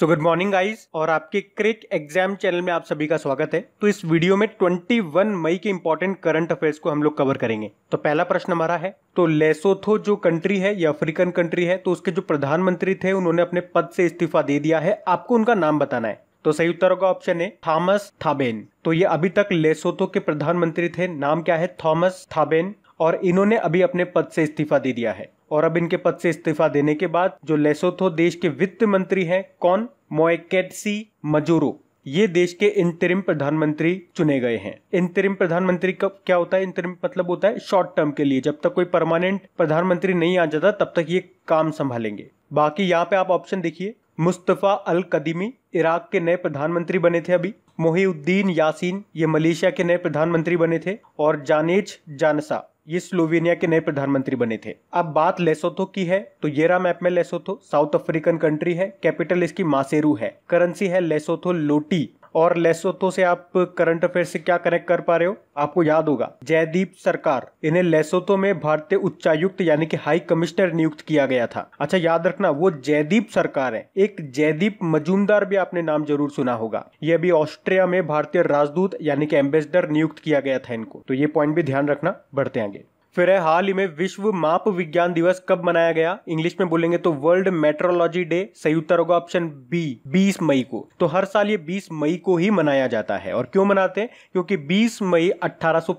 so good morning guys और आपके क्रिक exam channel में आप सभी का स्वागत है तो इस वीडियो में 21 मई के इंपॉर्टेंट करंट अफेयर्स को हम लोग कवर करेंगे तो पहला प्रश्न हमारा है तो लेसोथो जो कंट्री है या अफ्रीकन कंट्री है तो उसके जो प्रधानमंत्री थे उन्होंने अपने पद से इस्तीफा दे दिया है आपको उनका नाम बताना है तो सही उत्तर होगा ऑप्शन है थॉमस थाबेन तो ये अभी तक लेसोथो के प्रधानमंत्री थे नाम क्या है थॉमस थाबेन और इन्होंने अभी अपने पद से इस्तीफा दे दिया है और अब इनके पद से इस्तीफा देने के बाद जो लेसोथो देश के वित्त मंत्री हैं कौन मोएकेटसी मजूरो ये देश के इंतरिम प्रधानमंत्री चुने गए हैं इंतरिम प्रधानमंत्री का क्या होता है इंतरिम मतलब होता है शॉर्ट टर्म के लिए जब तक कोई परमानेंट प्रधानमंत्री नहीं आ जाता तब तक ये काम संभालेंगे बाकी यहाँ पे आप ऑप्शन देखिए मुस्तफ़ा अल कदीमी इराक के नए प्रधानमंत्री बने थे अभी मोहिउद्दीन यासीन ये मलेशिया के नए प्रधानमंत्री बने थे और जानेज जानसा ये स्लोवेनिया के नए प्रधानमंत्री बने थे अब बात लेसोथो की है तो येरा मैप में लेसोथो साउथ अफ्रीकन कंट्री है कैपिटल इसकी मासेरू है करेंसी है लेसोथो लोटी और लेसोतो से आप करंट अफेयर से क्या कनेक्ट कर पा रहे हो आपको याद होगा जयदीप सरकार इन्हें लेसोतो में भारतीय उच्चायुक्त यानी कि हाई कमिश्नर नियुक्त किया गया था अच्छा याद रखना वो जयदीप सरकार है एक जयदीप मजूमदार भी आपने नाम जरूर सुना होगा ये अभी ऑस्ट्रिया में भारतीय राजदूत यानी कि एम्बेसडर नियुक्त किया गया था इनको तो ये पॉइंट भी ध्यान रखना बढ़ते आगे फिर है हाल ही में विश्व माप विज्ञान दिवस कब मनाया गया इंग्लिश में बोलेंगे तो वर्ल्ड मेट्रोलॉजी डे सही उत्तर होगा ऑप्शन बी बीस मई को तो हर साल ये बीस मई को ही मनाया जाता है और क्यों मनाते हैं क्योंकि बीस मई अठारह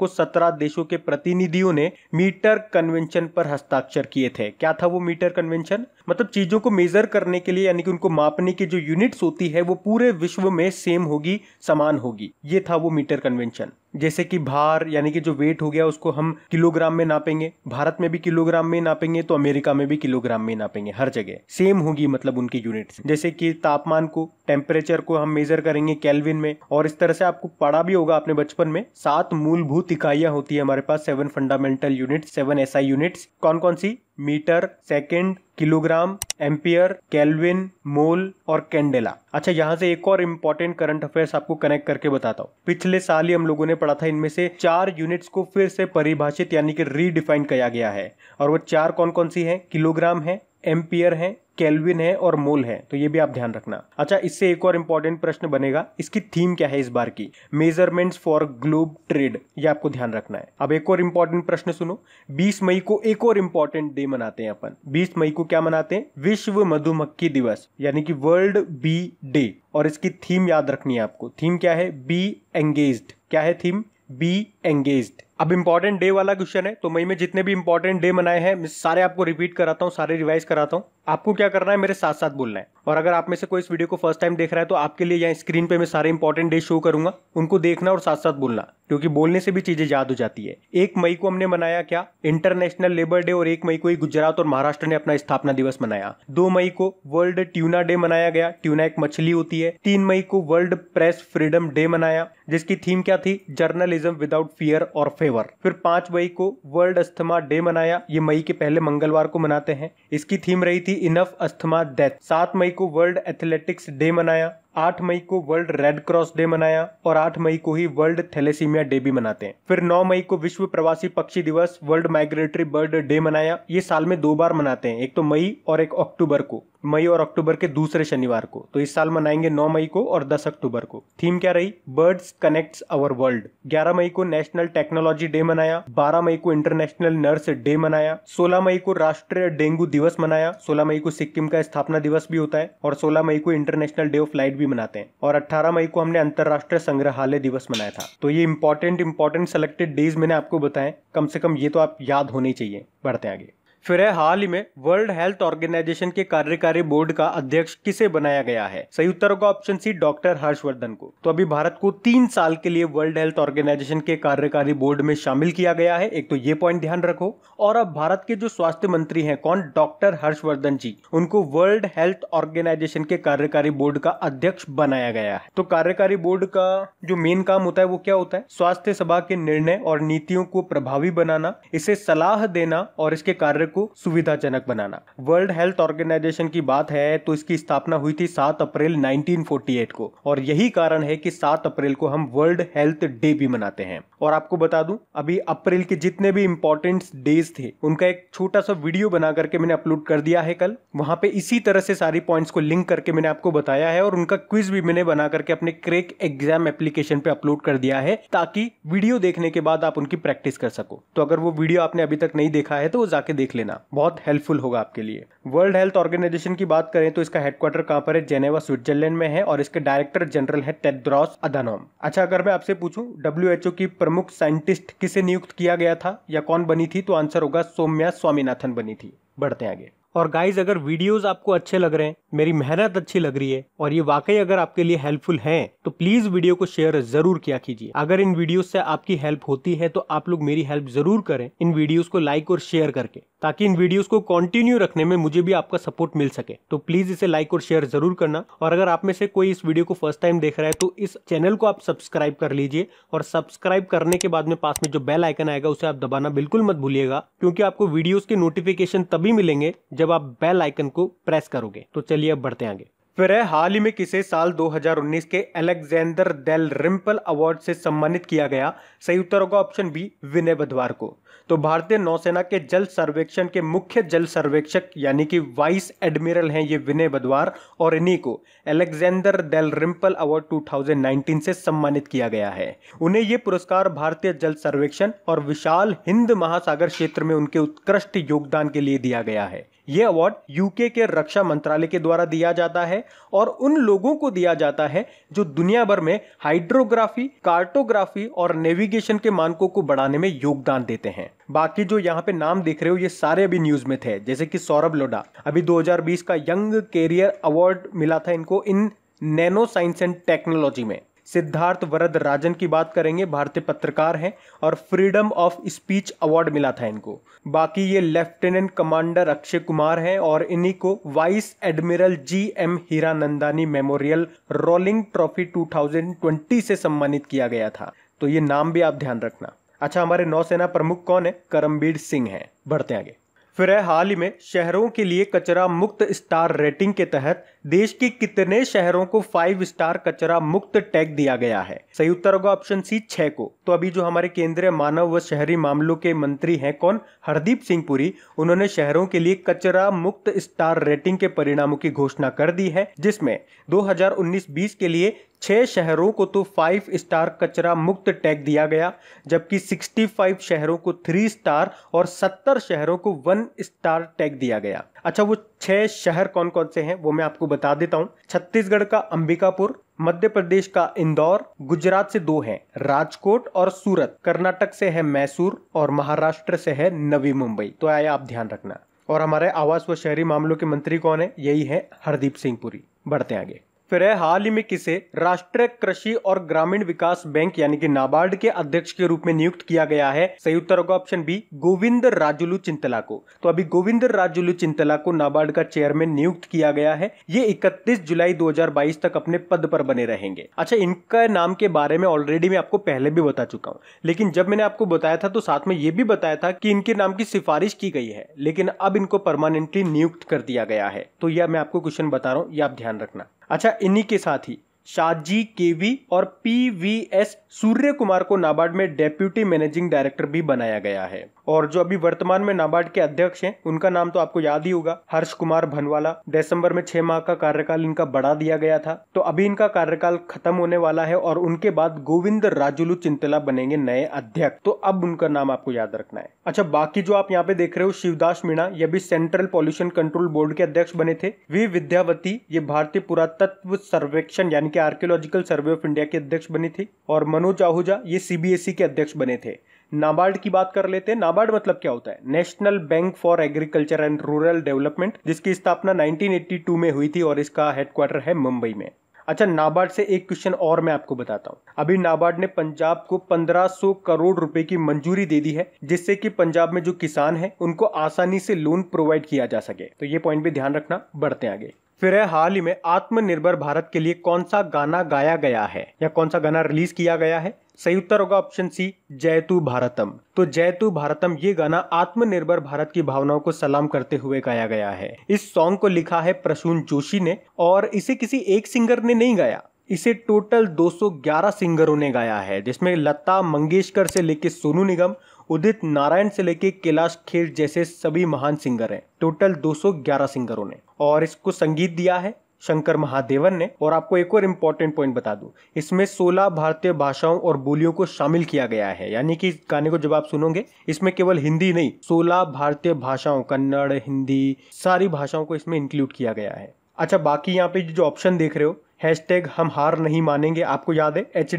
को सत्रह देशों के प्रतिनिधियों ने मीटर कन्वेंशन पर हस्ताक्षर किए थे क्या था वो मीटर कन्वेंशन मतलब चीजों को मेजर करने के लिए यानी कि उनको मापने की जो यूनिट्स होती है वो पूरे विश्व में सेम होगी समान होगी ये था वो मीटर कन्वेंशन जैसे कि भार यानी कि जो वेट हो गया उसको हम किलोग्राम में नापेंगे भारत में भी किलोग्राम में नापेंगे तो अमेरिका में भी किलोग्राम में नापेंगे हर जगह सेम होगी मतलब उनकी यूनिट्स जैसे कि तापमान को टेम्परेचर को हम मेजर करेंगे कैलविन में और इस तरह से आपको पढ़ा भी होगा आपने बचपन में सात मूलभूत इकाइयां होती है हमारे पास seven fundamental unit seven SI units कौन कौन सी metre second kilogram ampere kelvin mole और कैंडेला अच्छा यहाँ से एक और इम्पोर्टेंट करंट अफेयर्स आपको कनेक्ट करके बताता हूँ पिछले साल ही हम लोगों ने पढ़ा था इनमें से चार यूनिट्स को फिर से परिभाषित यानी कि रीडिफाइन किया गया है और वो चार कौन कौन सी है किलोग्राम है एम्पियर है केल्विन है और मोल है तो ये भी आप ध्यान रखना अच्छा इससे एक और इंपॉर्टेंट प्रश्न बनेगा इसकी थीम क्या है इस बार की मेजरमेंट्स फॉर ग्लोब ट्रेड ये आपको ध्यान रखना है अब एक और इंपॉर्टेंट प्रश्न सुनो 20 मई को एक और इम्पोर्टेंट डे मनाते हैं अपन 20 मई को क्या मनाते हैं विश्व मधुमक्खी दिवस यानी कि वर्ल्ड बी डे और इसकी थीम याद रखनी है आपको थीम क्या है बी एंगेज क्या है थीम बी एंगेज्ड अब इंपॉर्टेंट डे वाला क्वेश्चन है तो मई में जितने भी इंपॉर्टेंट डे मनाए हैं सारे आपको रिपीट कराता हूँ सारे रिवाइज कराता हूँ आपको क्या करना है मेरे साथ साथ बोलना है और अगर आप में से कोई इस वीडियो को फर्स्ट टाइम देख रहा है तो आपके लिए यहाँ स्क्रीन पे मैं सारे इंपॉर्टेंट डे शो करूंगा उनको देखना और साथ साथ बोलना क्योंकि बोलने से भी चीजें याद हो जाती है एक मई को हमने मनाया क्या इंटरनेशनल लेबर डे और एक मई को ही गुजरात और महाराष्ट्र ने अपना स्थापना दिवस मनाया दो मई को वर्ल्ड ट्यूना डे मनाया गया ट्यूना एक मछली होती है तीन मई को वर्ल्ड प्रेस फ्रीडम डे मनाया जिसकी थीम क्या थी जर्नलिज्म विदाउट फियर और फेवर फिर पांच मई को वर्ल्ड अस्थमा डे मनाया ये मई के पहले मंगलवार को मनाते हैं इसकी थीम रही थी इनफ अस्थमा डेथ सात मई को वर्ल्ड एथलेटिक्स डे मनाया आठ मई को वर्ल्ड रेड क्रॉस डे मनाया और आठ मई को ही वर्ल्ड थैलेसीमिया डे भी मनाते हैं फिर नौ मई को विश्व प्रवासी पक्षी दिवस वर्ल्ड माइग्रेटरी बर्ड डे मनाया ये साल में दो बार मनाते हैं एक तो मई और एक अक्टूबर को मई और अक्टूबर के दूसरे शनिवार को तो इस साल मनाएंगे 9 मई को और 10 अक्टूबर को थीम क्या रही बर्ड्स कनेक्ट अवर वर्ल्ड 11 मई को नेशनल टेक्नोलॉजी डे मनाया 12 मई को इंटरनेशनल नर्स डे मनाया 16 मई को राष्ट्रीय डेंगू दिवस मनाया 16 मई को सिक्किम का स्थापना दिवस भी होता है और 16 मई को इंटरनेशनल डे ऑफ लाइट भी मनाते हैं और 18 मई को हमने अंतर्राष्ट्रीय संग्रहालय दिवस मनाया था तो ये इंपॉर्टेंट इंपॉर्टेंट सेलेक्टेड डेज मैंने आपको बताए कम से कम ये तो आप याद होने चाहिए बढ़ते आगे फिर है हाल ही में वर्ल्ड हेल्थ ऑर्गेनाइजेशन के कार्यकारी बोर्ड का अध्यक्ष किसे बनाया गया है सही उत्तर होगा ऑप्शन सी डॉक्टर हर्षवर्धन को तो अभी भारत को तीन साल के लिए वर्ल्ड हेल्थ ऑर्गेनाइजेशन के कार्यकारी बोर्ड में शामिल किया गया है एक तो ये पॉइंट ध्यान रखो और अब भारत के जो स्वास्थ्य मंत्री हैं कौन डॉक्टर हर्षवर्धन जी उनको वर्ल्ड हेल्थ ऑर्गेनाइजेशन के कार्यकारी बोर्ड का अध्यक्ष बनाया गया है तो कार्यकारी बोर्ड का जो मेन काम होता है वो क्या होता है स्वास्थ्य सभा के निर्णय और नीतियों को प्रभावी बनाना इसे सलाह देना और इसके कार्य को सुविधाजनक बनाना वर्ल्ड हेल्थ ऑर्गेनाइजेशन की बात है तो इसकी स्थापना हुई थी 7 अप्रैल 1948 को और यही कारण है कि 7 अप्रैल को हम वर्ल्ड हेल्थ डे भी मनाते हैं और आपको बता दूं अभी अप्रैल के जितने भी इंपॉर्टेंट डेज थे उनका एक छोटा सा वीडियो बना करके मैंने अपलोड कर दिया है कल वहां पे इसी तरह से सारी पॉइंट्स को लिंक करके मैंने आपको बताया है और उनका क्विज भी मैंने बना करके अपने क्रेक एग्जाम एप्लीकेशन पे अपलोड कर दिया है ताकि वीडियो देखने के बाद आप उनकी प्रैक्टिस कर सको तो अगर वो वीडियो आपने अभी तक नहीं देखा है तो वो जाके देख लेना बहुत हेल्पफुल होगा आपके लिए वर्ल्ड हेल्थ ऑर्गेनाइजेशन की बात करें तो इसका हेडक्वार्टर कहाँ पर है जेनेवा स्विट्जरलैंड में है और इसके डायरेक्टर जनरल है टेड्रॉस अधानोम अच्छा अगर मैं आपसे पूछू डब्ल्यू की प्रमुख साइंटिस्ट किसे नियुक्त किया गया था या कौन बनी थी तो आंसर होगा सोम्या स्वामीनाथन बनी थी बढ़ते आगे और गाइज अगर वीडियोस आपको अच्छे लग रहे हैं मेरी मेहनत अच्छी लग रही है और ये वाकई अगर आपके लिए हेल्पफुल है तो प्लीज वीडियो को शेयर जरूर किया कीजिए अगर इन वीडियो से आपकी हेल्प होती है तो आप लोग मेरी हेल्प जरूर करें इन वीडियोस को लाइक और शेयर करके ताकि इन वीडियोस को कंटिन्यू रखने में मुझे भी आपका सपोर्ट मिल सके तो प्लीज इसे लाइक और शेयर जरूर करना और अगर आप में से कोई इस वीडियो को फर्स्ट टाइम देख रहा है तो इस चैनल को आप सब्सक्राइब कर लीजिए और सब्सक्राइब करने के बाद में पास में जो बेल आइकन आएगा उसे आप दबाना बिल्कुल मत भूलिएगा क्योंकि आपको वीडियोज के नोटिफिकेशन तभी मिलेंगे जब जब आप बेल आइकन को प्रेस करोगे तो चलिए अब बढ़ते आगे फिर हाल ही में किसे साल 2019 के अलेक्जेंडर डेल रिम्पल अवार्ड से सम्मानित किया गया सही उत्तर होगा ऑप्शन बी विनय बधवार को तो भारतीय नौसेना के जल सर्वेक्षण के मुख्य जल सर्वेक्षक यानी कि वाइस एडमिरल हैं ये विनय बधवार और इन्हीं को अलेक्जेंडर डेल रिम्पल अवार्ड 2019 से सम्मानित किया गया है उन्हें ये पुरस्कार भारतीय जल सर्वेक्षण और विशाल हिंद महासागर क्षेत्र में उनके उत्कृष्ट योगदान के लिए दिया गया है ये अवार्ड यूके के रक्षा मंत्रालय के द्वारा दिया जाता है और उन लोगों को दिया जाता है जो दुनिया भर में हाइड्रोग्राफी कार्टोग्राफी और नेविगेशन के मानकों को बढ़ाने में योगदान देते हैं बाकी जो यहाँ पे नाम देख रहे हो ये सारे अभी न्यूज में थे जैसे कि सौरभ लोडा अभी 2020 का यंग कैरियर अवार्ड मिला था इनको इन नैनो साइंस एंड टेक्नोलॉजी में सिद्धार्थ वरद राजन की बात करेंगे भारतीय पत्रकार हैं और फ्रीडम ऑफ स्पीच अवार्ड मिला था इनको बाकी ये लेफ्टिनेंट कमांडर अक्षय कुमार हैं और इन्हीं को vice admiral G M Hiranandani memorial rolling trophy 2020 से सम्मानित किया गया था तो ये नाम भी आप ध्यान रखना अच्छा हमारे नौसेना प्रमुख कौन है करमबीर सिंह है बढ़ते आगे फिर हाल ही में शहरों के लिए कचरा मुक्त स्टार रेटिंग के तहत देश के कितने शहरों को फाइव स्टार कचरा मुक्त टैग दिया गया है सही उत्तर होगा ऑप्शन सी छह को तो अभी जो हमारे केंद्रीय मानव व शहरी मामलों के मंत्री हैं कौन हरदीप सिंह पुरी उन्होंने शहरों के लिए कचरा मुक्त स्टार रेटिंग के परिणामों की घोषणा कर दी है जिसमें 2019-20 के लिए छः शहरों को तो फाइव स्टार कचरा मुक्त टैग दिया गया जबकि 65 शहरों को थ्री स्टार और 70 शहरों को वन स्टार टैग दिया गया अच्छा वो छः शहर कौन कौन से हैं वो मैं आपको बता देता हूँ छत्तीसगढ़ का अंबिकापुर मध्य प्रदेश का इंदौर गुजरात से दो हैं राजकोट और सूरत कर्नाटक से है मैसूर और महाराष्ट्र से है नवी मुंबई तो आया आप ध्यान रखना और हमारे आवास व शहरी मामलों के मंत्री कौन है यही है हरदीप सिंह पुरी बढ़ते आगे फिर है हाल ही में किसे राष्ट्रीय कृषि और ग्रामीण विकास बैंक यानी कि नाबार्ड के अध्यक्ष के रूप में नियुक्त किया गया है सही उत्तर होगा ऑप्शन बी गोविंद राजुलू चिंतला को तो अभी गोविंद राजुलू चिंतला को नाबार्ड का चेयरमैन नियुक्त किया गया है ये 31 जुलाई 2022 तक अपने पद पर बने रहेंगे अच्छा इनका नाम के बारे में ऑलरेडी मैं आपको पहले भी बता चुका हूँ लेकिन जब मैंने आपको बताया था तो साथ में ये भी बताया था कि इनके नाम की सिफारिश की गई है लेकिन अब इनको परमानेंटली नियुक्त कर दिया गया है तो यह मैं आपको क्वेश्चन बता रहा हूँ ये आप ध्यान रखना अच्छा इन्हीं के साथ ही के केवी और P V S Surya Kumar को नाबार्ड में डेप्यूटी मैनेजिंग डायरेक्टर भी बनाया गया है और जो अभी वर्तमान में नाबार्ड के अध्यक्ष हैं उनका नाम तो आपको याद ही होगा हर्ष कुमार भनवाला दिसंबर में छह माह का कार्यकाल इनका बढ़ा दिया गया था तो अभी इनका कार्यकाल खत्म होने वाला है और उनके बाद गोविंद राजुलू चिंतला बनेंगे नए अध्यक्ष तो अब उनका नाम आपको याद रखना है अच्छा बाकी जो आप यहाँ पे देख रहे हो शिवदास मीणा ये भी सेंट्रल पॉल्यूशन कंट्रोल बोर्ड के अध्यक्ष बने थे वी विद्यावती ये भारतीय पुरातत्व सर्वेक्षण यानी कि आर्कियोलॉजिकल सर्वे ऑफ इंडिया के अध्यक्ष बनी थी और मनोज आहूजा ये सीबीएसई के अध्यक्ष बने थे नाबार्ड की बात कर लेते हैं नाबार्ड मतलब क्या होता है national bank for agriculture and rural development जिसकी स्थापना 1982 में हुई थी और इसका हेडक्वार्टर है मुंबई में अच्छा नाबार्ड से एक क्वेश्चन और मैं आपको बताता हूँ अभी नाबार्ड ने पंजाब को 1500 करोड़ रुपए की मंजूरी दे दी है जिससे कि पंजाब में जो किसान है उनको आसानी से लोन प्रोवाइड किया जा सके तो ये पॉइंट भी ध्यान रखना बढ़ते आगे फिर है हाल ही में आत्मनिर्भर भारत के लिए कौन सा गाना गाया गया है या कौन सा गाना रिलीज किया गया है सही उत्तर होगा ऑप्शन सी जयतु भारतम तो जयतु भारतम ये गाना आत्मनिर्भर भारत की भावनाओं को सलाम करते हुए गाया गया है इस सॉन्ग को लिखा है प्रसून जोशी ने और इसे किसी एक सिंगर ने नहीं गाया इसे टोटल 211 सिंगरों ने गाया है जिसमें लता मंगेशकर से लेकर सोनू निगम उदित नारायण से लेकर कैलाश खेर जैसे सभी महान सिंगर हैं टोटल 211 सिंगरों ने और इसको संगीत दिया है शंकर महादेवन ने और आपको एक और इम्पोर्टेंट पॉइंट बता दूं इसमें 16 भारतीय भाषाओं और बोलियों को शामिल किया गया है यानी कि इस गाने को जब आप सुनोगे इसमें केवल हिंदी नहीं 16 भारतीय भाषाओं कन्नड़ हिंदी सारी भाषाओं को इसमें इंक्लूड किया गया है अच्छा बाकी यहाँ पे जो ऑप्शन देख रहे हो हैश टैग हम हार नहीं मानेंगे आपको याद है एच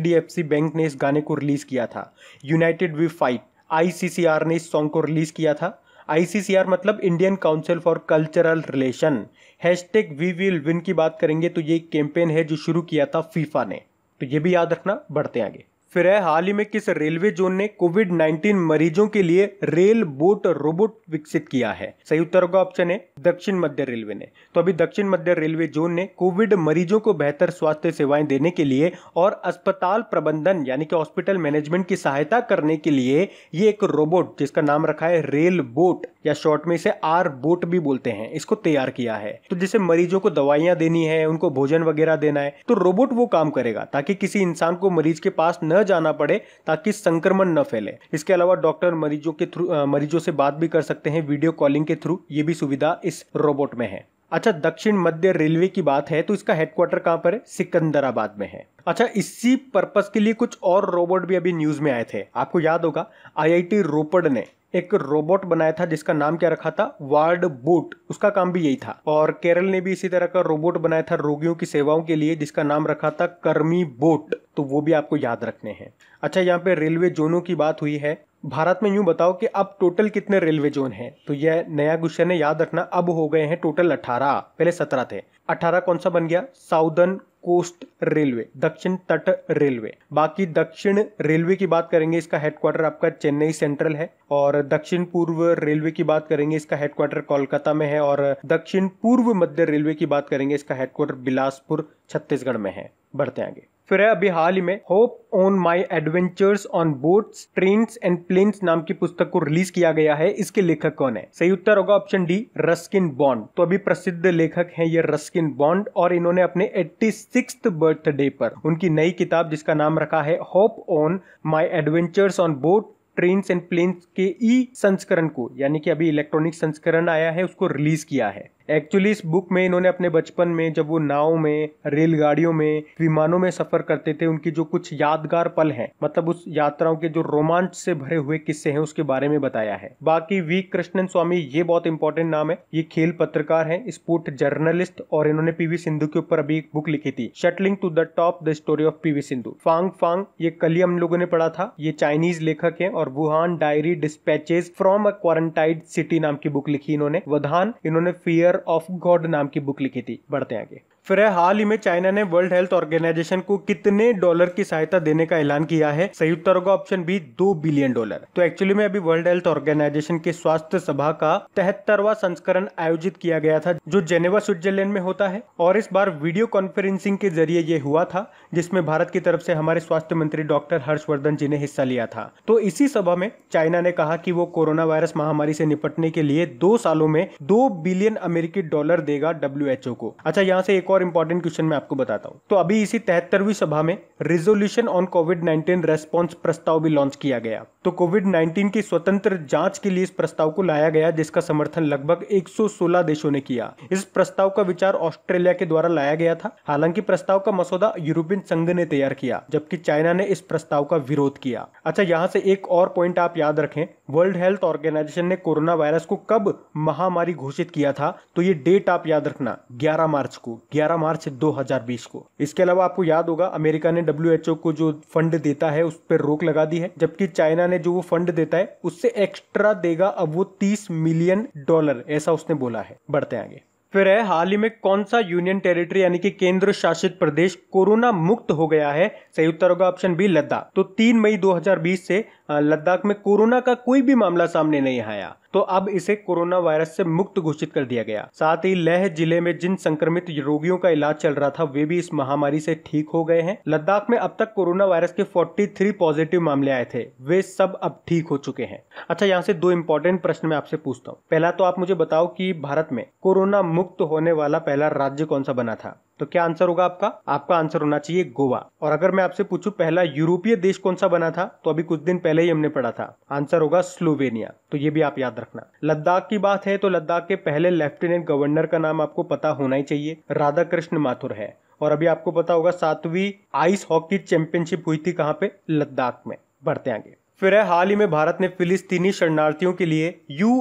बैंक ने इस गाने को रिलीज किया था यूनाइटेड वी फाइट आर ने इस सॉन्ग को रिलीज किया था आईसीसीआर मतलब Indian council for cultural relation hash tag we will win की बात करेंगे तो ये एक कैंपेन है जो शुरू किया था फीफा ने तो ये भी याद रखना बढ़ते आगे फिर है हाल ही में किस रेलवे जोन ने कोविड 19 मरीजों के लिए रेल बोट रोबोट विकसित किया है सही उत्तर का ऑप्शन है दक्षिण मध्य रेलवे ने तो अभी दक्षिण मध्य रेलवे जोन ने कोविड मरीजों को बेहतर स्वास्थ्य सेवाएं देने के लिए और अस्पताल प्रबंधन यानी कि हॉस्पिटल मैनेजमेंट की सहायता करने के लिए ये एक रोबोट जिसका नाम रखा है रेल बोट या शॉर्ट में इसे आर बोट भी बोलते हैं इसको तैयार किया है तो जिसे मरीजों को दवाइयां देनी है उनको भोजन वगैरह देना है तो रोबोट वो काम करेगा ताकि किसी इंसान को मरीज के पास न जाना पड़े ताकि संक्रमण न फैले इसके अलावा डॉक्टर मरीजों के थ्रू मरीजों से बात भी कर सकते हैं वीडियो कॉलिंग के थ्रू ये भी सुविधा इस रोबोट में है अच्छा दक्षिण मध्य रेलवे की बात है तो इसका हेडक्वार्टर कहाँ पर है सिकंदराबाद में है अच्छा इसी पर्पस के लिए कुछ और रोबोट भी अभी न्यूज में आए थे आपको याद होगा आईआईटी रोपड़ ने एक रोबोट बनाया था जिसका नाम क्या रखा था वार्ड बूट उसका काम भी यही था और केरल ने भी इसी तरह का रोबोट बनाया था रोगियों की सेवाओं के लिए जिसका नाम रखा था कर्मी बोट तो वो भी आपको याद रखने हैं अच्छा यहाँ पे रेलवे जोनों की बात हुई है भारत में यूं बताओ कि अब टोटल कितने रेलवे जोन हैं तो यह नया क्वेश्चन है याद रखना अब हो गए हैं टोटल 18 पहले 17 थे 18 कौन सा बन गया साउदर्न कोस्ट रेलवे दक्षिण तट रेलवे बाकी दक्षिण रेलवे की बात करेंगे इसका हेडक्वार्टर आपका चेन्नई सेंट्रल है और दक्षिण पूर्व रेलवे की बात करेंगे इसका हेडक्वार्टर कोलकाता में है और दक्षिण पूर्व मध्य रेलवे की बात करेंगे इसका हेडक्वार्टर बिलासपुर छत्तीसगढ़ में है बढ़ते आगे फिर है अभी हाल ही में hop on my adventures on boats train and planes नाम की पुस्तक को रिलीज किया गया है इसके लेखक कौन है सही उत्तर होगा ऑप्शन डी रस्किन बॉन्ड तो अभी प्रसिद्ध लेखक हैं ये रस्किन बॉन्ड और इन्होंने अपने एट्टी बर्थडे पर उनकी नई किताब जिसका नाम रखा है hop on my adventures on boat train and planes के ई संस्करण को यानी कि अभी इलेक्ट्रॉनिक संस्करण आया है उसको रिलीज किया है एक्चुअली इस बुक में इन्होंने अपने बचपन में जब वो नाव में रेलगाड़ियों में विमानों में सफर करते थे उनकी जो कुछ यादगार पल हैं मतलब उस यात्राओं के जो रोमांच से भरे हुए किस्से हैं उसके बारे में बताया है बाकी वी कृष्णन स्वामी ये बहुत इंपॉर्टेंट नाम है ये खेल पत्रकार है स्पोर्ट जर्नलिस्ट और इन्होंने पीवी सिंधु के ऊपर अभी एक बुक लिखी थी shuttling to the top the story of PV Sindhu Fang Fang ये कल ही हम लोगों ने पढ़ा था ये चाइनीज लेखक है और Wuhan diary dispatches from a quarantined city नाम की बुक लिखी इन्होंने वधान इन्होंने फियर ऑफ गॉड नाम की बुक लिखी थी बढ़ते आगे फिर है हाल ही में चाइना ने वर्ल्ड हेल्थ ऑर्गेनाइजेशन को कितने डॉलर की सहायता देने का ऐलान किया है सही उत्तर होगा ऑप्शन बी दो बिलियन डॉलर तो एक्चुअली में अभी वर्ल्ड हेल्थ ऑर्गेनाइजेशन के स्वास्थ्य सभा का तिहत्तरवा संस्करण आयोजित किया गया था जो जेनेवा स्विट्जरलैंड में होता है और इस बार वीडियो कॉन्फ्रेंसिंग के जरिए ये हुआ था जिसमें भारत की तरफ से हमारे स्वास्थ्य मंत्री डॉक्टर हर्षवर्धन जी ने हिस्सा लिया था तो इसी सभा में चाइना ने कहा कि वो कोरोना वायरस महामारी से निपटने के लिए दो सालों में दो बिलियन अमेरिकी डॉलर देगा डब्ल्यू को अच्छा यहाँ से एक और और इंपॉर्टेंट क्वेश्चन मैं आपको बताता हूँ तो अभी इसी तिहत्तरवीं सभा में resolution on Covid nineteen response प्रस्ताव भी लॉन्च किया गया तो कोविड नाइन्टीन की स्वतंत्र जांच के लिए इस प्रस्ताव को लाया गया जिसका समर्थन लगभग 116 देशों ने किया इस प्रस्ताव का विचार ऑस्ट्रेलिया के द्वारा लाया गया था हालांकि प्रस्ताव का मसौदा यूरोपियन संघ ने तैयार किया जबकि चाइना ने इस प्रस्ताव का विरोध किया अच्छा यहाँ से एक और पॉइंट आप याद रखें वर्ल्ड हेल्थ ऑर्गेनाइजेशन ने कोरोना वायरस को कब महामारी घोषित किया था तो ये डेट आप याद रखना 11 मार्च को 11 मार्च 2020 को इसके अलावा आपको याद होगा अमेरिका ने डब्ल्यू को जो फंड देता है उस पर रोक लगा दी है जबकि चाइना ने जो वो फंड देता है उससे एक्स्ट्रा देगा अब वो तीस मिलियन डॉलर ऐसा उसने बोला है बढ़ते आगे फिर है हाल ही में कौन सा यूनियन टेरिटरी यानी कि केंद्र शासित प्रदेश कोरोना मुक्त हो गया है सही उत्तर होगा ऑप्शन बी लद्दाख तो 3 मई 2020 से लद्दाख में कोरोना का कोई भी मामला सामने नहीं आया तो अब इसे कोरोना वायरस से मुक्त घोषित कर दिया गया साथ ही लेह जिले में जिन संक्रमित रोगियों का इलाज चल रहा था वे भी इस महामारी से ठीक हो गए हैं लद्दाख में अब तक कोरोना वायरस के 43 पॉजिटिव मामले आए थे वे सब अब ठीक हो चुके हैं अच्छा यहाँ से दो इम्पोर्टेंट प्रश्न मैं आपसे पूछता हूँ पहला तो आप मुझे बताओ की भारत में कोरोना मुक्त होने वाला पहला राज्य कौन सा बना था तो क्या आंसर होगा आपका आपका आंसर होना चाहिए गोवा और अगर मैं आपसे पूछूं पहला यूरोपीय देश कौन सा बना था तो अभी कुछ दिन पहले ही हमने पढ़ा था आंसर होगा स्लोवेनिया तो ये भी आप याद रखना लद्दाख की बात है तो लद्दाख के पहले लेफ्टिनेंट गवर्नर का नाम आपको पता होना ही चाहिए राधा कृष्ण माथुर है और अभी आपको पता होगा सातवीं आइस हॉकी चैंपियनशिप हुई थी कहाँ पे लद्दाख में बढ़ते आगे फिर है हाल ही में भारत ने फिलिस्तीनी शरणार्थियों के लिए यू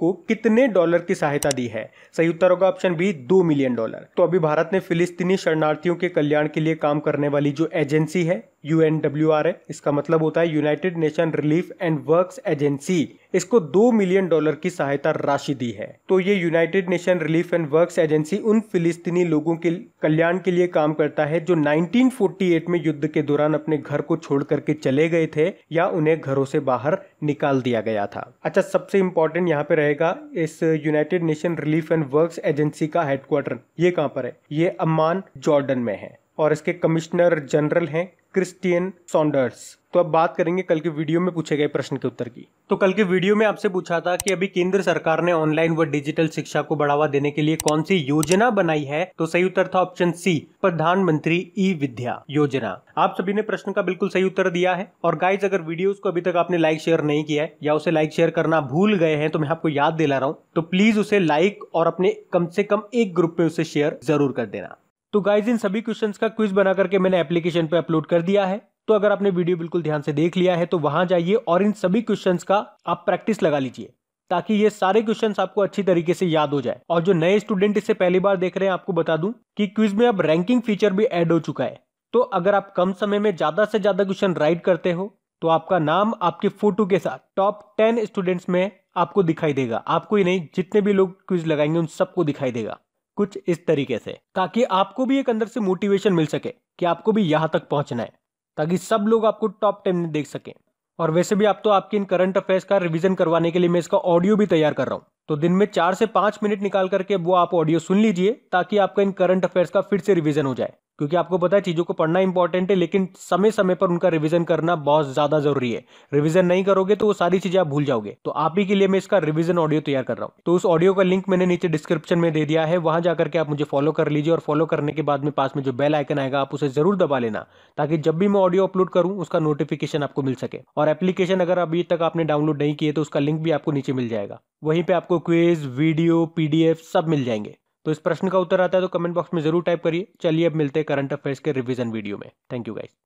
को कितने डॉलर की सहायता दी है सही उत्तर होगा ऑप्शन बी दो मिलियन डॉलर तो अभी भारत ने फिलिस्तीनी शरणार्थियों के कल्याण के लिए काम करने वाली जो एजेंसी है यू आर है इसका मतलब होता है United Nation relief and works agency इसको दो मिलियन डॉलर की सहायता राशि दी है तो ये United Nation relief and works agency उन फिलिस्तीनी लोगों के कल्याण के लिए काम करता है जो 1948 में युद्ध के दौरान अपने घर को छोड़ करके चले गए थे या उन्हें घरों से बाहर निकाल दिया गया था अच्छा सबसे इम्पोर्टेंट यहाँ पे रहेगा इस United Nation relief and work agency का हेडक्वार्टर ये कहाँ पर है ये अम्मान जॉर्डन में है और इसके कमिश्नर जनरल हैं क्रिस्टियन सॉन्डर्स तो अब बात करेंगे कल के वीडियो में पूछे गए प्रश्न के उत्तर की तो कल के वीडियो में आपसे पूछा था कि अभी केंद्र सरकार ने ऑनलाइन व डिजिटल शिक्षा को बढ़ावा देने के लिए कौन सी योजना बनाई है तो सही उत्तर था ऑप्शन सी प्रधानमंत्री ई विद्या योजना आप सभी ने प्रश्न का बिल्कुल सही उत्तर दिया है और गाइज अगर वीडियो को अभी तक आपने लाइक शेयर नहीं किया है या उसे लाइक शेयर करना भूल गए हैं तो मैं आपको याद दिला रहा हूँ तो प्लीज उसे लाइक और अपने कम से कम एक ग्रुप में उसे शेयर जरूर कर देना तो गाइज इन सभी क्वेश्चंस का क्विज बना करके मैंने एप्लीकेशन पे अपलोड कर दिया है तो अगर आपने वीडियो बिल्कुल ध्यान से देख लिया है तो वहां जाइए और इन सभी क्वेश्चन का आप प्रैक्टिस लगा लीजिए ताकि ये सारे क्वेश्चंस आपको अच्छी तरीके से याद हो जाए और जो नए स्टूडेंट इसे पहली बार देख रहे हैं आपको बता दूं कि क्विज में अब रैंकिंग फीचर भी ऐड हो चुका है तो अगर आप कम समय में ज्यादा से ज्यादा क्वेश्चन राइट करते हो तो आपका नाम आपकी फोटो के साथ टॉप टेन स्टूडेंट्स में आपको दिखाई देगा आपको ही नहीं जितने भी लोग क्विज लगाएंगे उन सबको दिखाई देगा कुछ इस तरीके से ताकि आपको भी एक अंदर से मोटिवेशन मिल सके कि आपको भी यहाँ तक पहुँचना है ताकि सब लोग आपको टॉप टेन में देख सकें और वैसे भी आप तो आपके इन करंट अफेयर्स का रिवीजन करवाने के लिए मैं इसका ऑडियो भी तैयार कर रहा हूँ तो दिन में चार से पांच मिनट निकाल करके वो आप ऑडियो सुन लीजिए ताकि आपका इन करंट अफेयर्स का फिर से रिविजन हो जाए क्योंकि आपको पता है चीज़ों को पढ़ना इंपॉर्टेंट है लेकिन समय समय पर उनका रिवीजन करना बहुत ज़्यादा जरूरी है रिवीजन नहीं करोगे तो वो सारी चीज़ें आप भूल जाओगे तो आप ही के लिए मैं इसका रिवीजन ऑडियो तैयार कर रहा हूँ तो उस ऑडियो का लिंक मैंने नीचे डिस्क्रिप्शन में दे दिया है वहां जाकर के आप मुझे फॉलो कर लीजिए और फॉलो करने के बाद में पास में जो बेल आइकन आएगा आप उसे जरूर दबा लेना ताकि जब भी मैं ऑडियो अपलोड करूँ उसका नोटिफिकेशन आपको मिल सके और एप्लीकेशन अगर अभी तक आपने डाउनलोड नहीं किए तो उसका लिंक भी आपको नीचे मिल जाएगा वहीं पर आपको क्विज वीडियो पीडीएफ सब मिल जाएंगे तो इस प्रश्न का उत्तर आता है तो कमेंट बॉक्स में जरूर टाइप करिए चलिए अब मिलते हैं करंट अफेयर्स के रिवीजन वीडियो में थैंक यू गाइस